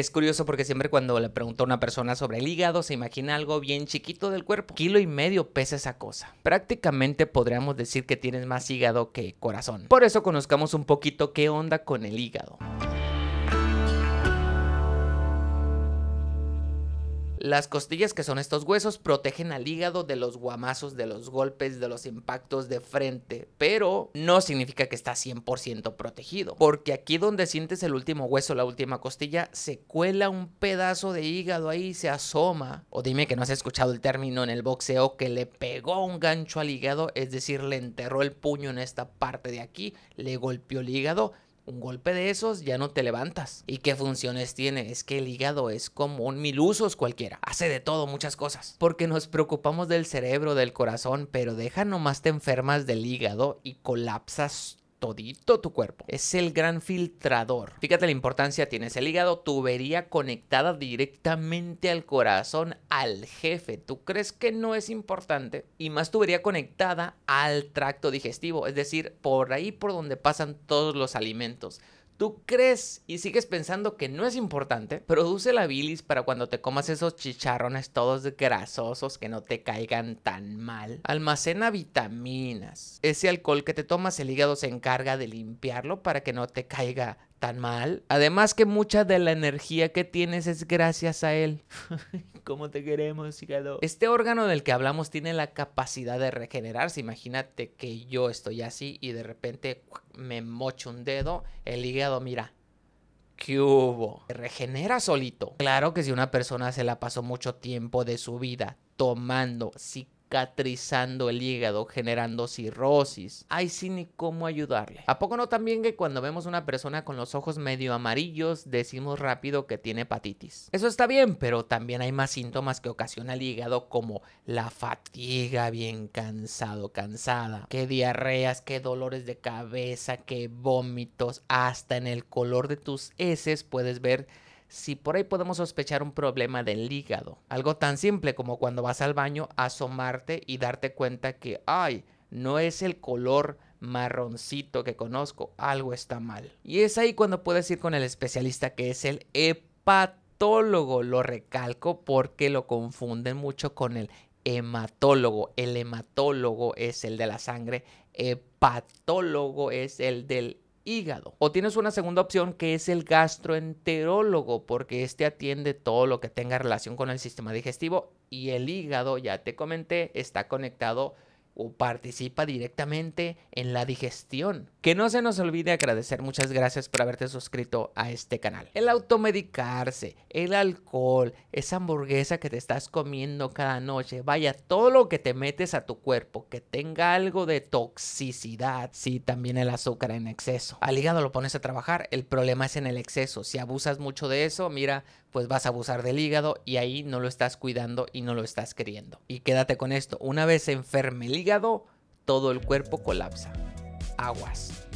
Es curioso porque siempre cuando le pregunto a una persona sobre el hígado, se imagina algo bien chiquito del cuerpo. Kilo y medio pesa esa cosa. Prácticamente podríamos decir que tienes más hígado que corazón. Por eso conozcamos un poquito qué onda con el hígado. Las costillas, que son estos huesos, protegen al hígado de los guamazos, de los golpes, de los impactos de frente, pero no significa que está 100% protegido, porque aquí donde sientes el último hueso, la última costilla, se cuela un pedazo de hígado ahí, se asoma, o dime que no has escuchado el término en el boxeo, que le pegó un gancho al hígado, es decir, le enterró el puño en esta parte de aquí, le golpeó el hígado, un golpe de esos ya no te levantas. ¿Y qué funciones tiene? Es que el hígado es como un usos cualquiera. Hace de todo, muchas cosas. Porque nos preocupamos del cerebro, del corazón, pero deja nomás te enfermas del hígado y colapsas todito tu cuerpo. Es el gran filtrador. Fíjate la importancia tiene. ese hígado, tubería conectada directamente al corazón, al jefe. ¿Tú crees que no es importante? Y más tubería conectada al tracto digestivo, es decir, por ahí por donde pasan todos los alimentos tú crees y sigues pensando que no es importante, produce la bilis para cuando te comas esos chicharrones todos grasosos que no te caigan tan mal. Almacena vitaminas. Ese alcohol que te tomas, el hígado se encarga de limpiarlo para que no te caiga tan mal. Además que mucha de la energía que tienes es gracias a él. ¿Cómo te queremos, hígado? Este órgano del que hablamos tiene la capacidad de regenerarse. Imagínate que yo estoy así y de repente me mocho un dedo, el hígado, mira. ¿Qué hubo? Se regenera solito. Claro que si una persona se la pasó mucho tiempo de su vida tomando, si cicatrizando el hígado, generando cirrosis. Ay, sí, ni cómo ayudarle. ¿A poco no también que cuando vemos una persona con los ojos medio amarillos, decimos rápido que tiene hepatitis? Eso está bien, pero también hay más síntomas que ocasiona el hígado, como la fatiga, bien cansado, cansada, que diarreas, qué dolores de cabeza, qué vómitos, hasta en el color de tus heces puedes ver si por ahí podemos sospechar un problema del hígado. Algo tan simple como cuando vas al baño, asomarte y darte cuenta que, ay, no es el color marroncito que conozco, algo está mal. Y es ahí cuando puedes ir con el especialista que es el hepatólogo, lo recalco porque lo confunden mucho con el hematólogo. El hematólogo es el de la sangre, hepatólogo es el del hígado. O tienes una segunda opción que es el gastroenterólogo, porque este atiende todo lo que tenga relación con el sistema digestivo y el hígado, ya te comenté, está conectado o participa directamente en la digestión. Que no se nos olvide agradecer muchas gracias por haberte suscrito a este canal. El automedicarse, el alcohol, esa hamburguesa que te estás comiendo cada noche, vaya, todo lo que te metes a tu cuerpo que tenga algo de toxicidad, sí, también el azúcar en exceso. Al hígado lo pones a trabajar, el problema es en el exceso. Si abusas mucho de eso, mira, pues vas a abusar del hígado y ahí no lo estás cuidando y no lo estás queriendo. Y quédate con esto, una vez enferme el hígado, todo el cuerpo colapsa. Aguas.